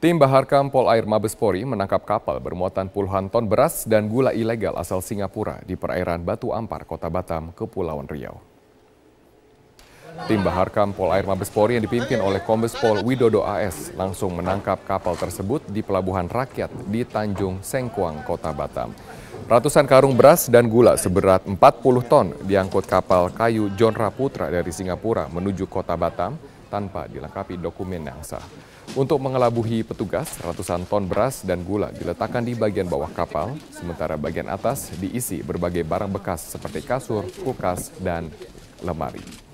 Tim Bahar Baharkam Polair Mabespori menangkap kapal bermuatan puluhan ton beras dan gula ilegal asal Singapura di perairan Batu Ampar, Kota Batam, Kepulauan Riau. Tim Bahar Baharkam Polair Mabespori yang dipimpin oleh Kombes Pol Widodo AS langsung menangkap kapal tersebut di pelabuhan rakyat di Tanjung Sengkuang, Kota Batam. Ratusan karung beras dan gula seberat 40 ton diangkut kapal kayu John Raputra dari Singapura menuju Kota Batam tanpa dilengkapi dokumen yang sah. Untuk mengelabuhi petugas, ratusan ton beras dan gula diletakkan di bagian bawah kapal, sementara bagian atas diisi berbagai barang bekas seperti kasur, kulkas, dan lemari.